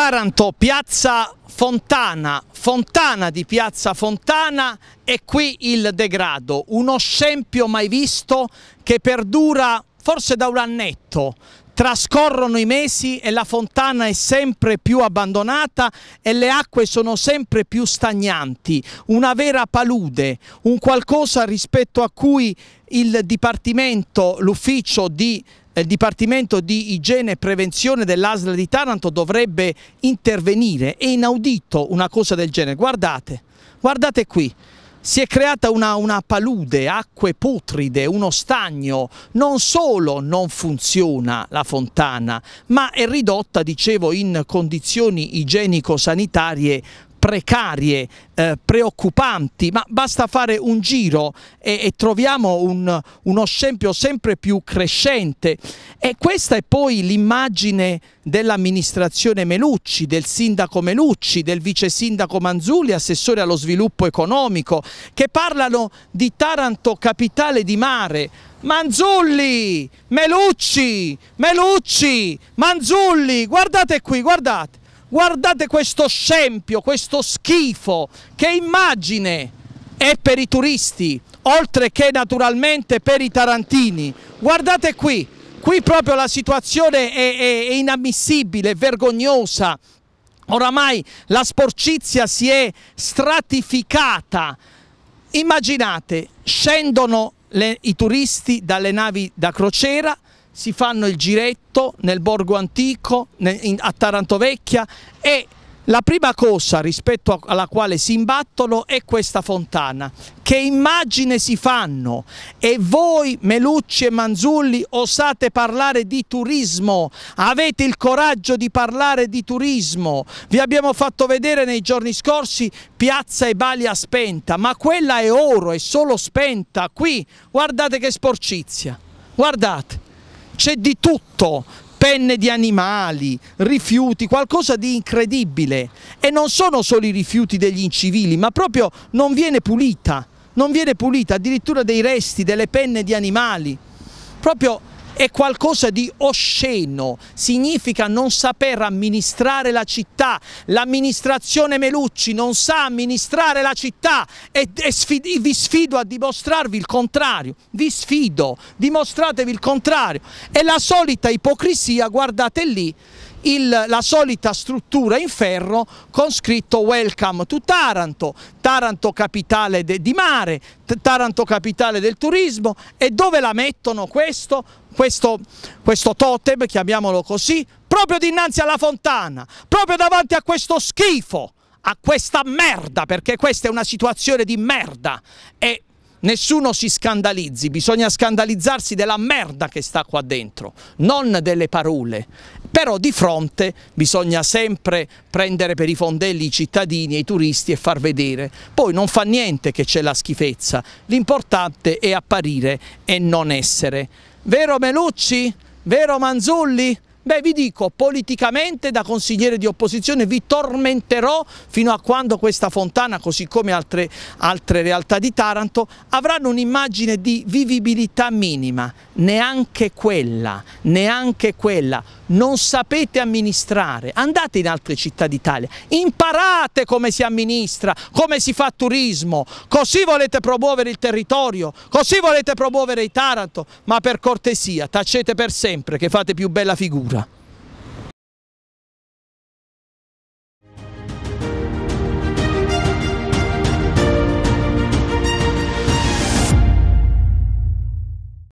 Taranto, piazza Fontana, Fontana di piazza Fontana e qui il degrado, uno scempio mai visto che perdura forse da un annetto, Trascorrono i mesi e la fontana è sempre più abbandonata e le acque sono sempre più stagnanti, una vera palude, un qualcosa rispetto a cui il Dipartimento, l'ufficio di il eh, Dipartimento di Igiene e Prevenzione dell'Asla di Taranto dovrebbe intervenire. È inaudito una cosa del genere. Guardate, guardate qui si è creata una, una palude, acque putride, uno stagno. Non solo non funziona la fontana, ma è ridotta, dicevo, in condizioni igienico-sanitarie precarie, eh, preoccupanti, ma basta fare un giro e, e troviamo un, uno scempio sempre più crescente. E questa è poi l'immagine dell'amministrazione Melucci, del sindaco Melucci, del vice sindaco Manzulli, assessore allo sviluppo economico, che parlano di Taranto capitale di mare, Manzulli, Melucci, Melucci, Manzulli, guardate qui, guardate, Guardate questo scempio, questo schifo, che immagine è per i turisti, oltre che naturalmente per i tarantini. Guardate qui, qui proprio la situazione è, è, è inammissibile, vergognosa. Oramai la sporcizia si è stratificata. Immaginate, scendono le, i turisti dalle navi da crociera, si fanno il giretto nel borgo antico, a Tarantovecchia e la prima cosa rispetto alla quale si imbattono è questa fontana. Che immagine si fanno? E voi, Melucci e Manzulli, osate parlare di turismo? Avete il coraggio di parlare di turismo? Vi abbiamo fatto vedere nei giorni scorsi Piazza Ebalia spenta, ma quella è oro, è solo spenta. Qui, guardate che sporcizia, guardate c'è di tutto, penne di animali, rifiuti, qualcosa di incredibile e non sono solo i rifiuti degli incivili ma proprio non viene pulita, non viene pulita addirittura dei resti, delle penne di animali, proprio è qualcosa di osceno, significa non saper amministrare la città, l'amministrazione Melucci non sa amministrare la città e, e sfidi, vi sfido a dimostrarvi il contrario, vi sfido, dimostratevi il contrario, è la solita ipocrisia, guardate lì, il, la solita struttura in ferro con scritto Welcome to Taranto, Taranto capitale de, di mare, Taranto capitale del turismo e dove la mettono questo? questo, questo totem, chiamiamolo così, proprio dinanzi alla fontana, proprio davanti a questo schifo, a questa merda, perché questa è una situazione di merda e nessuno si scandalizzi, bisogna scandalizzarsi della merda che sta qua dentro, non delle parole. Però di fronte bisogna sempre prendere per i fondelli i cittadini e i turisti e far vedere. Poi non fa niente che c'è la schifezza, l'importante è apparire e non essere. Vero Melucci? Vero Manzulli? Beh, vi dico, politicamente da consigliere di opposizione vi tormenterò fino a quando questa fontana, così come altre, altre realtà di Taranto, avranno un'immagine di vivibilità minima, neanche quella, neanche quella. Non sapete amministrare, andate in altre città d'Italia, imparate come si amministra, come si fa turismo, così volete promuovere il territorio, così volete promuovere i Taranto, ma per cortesia tacete per sempre che fate più bella figura.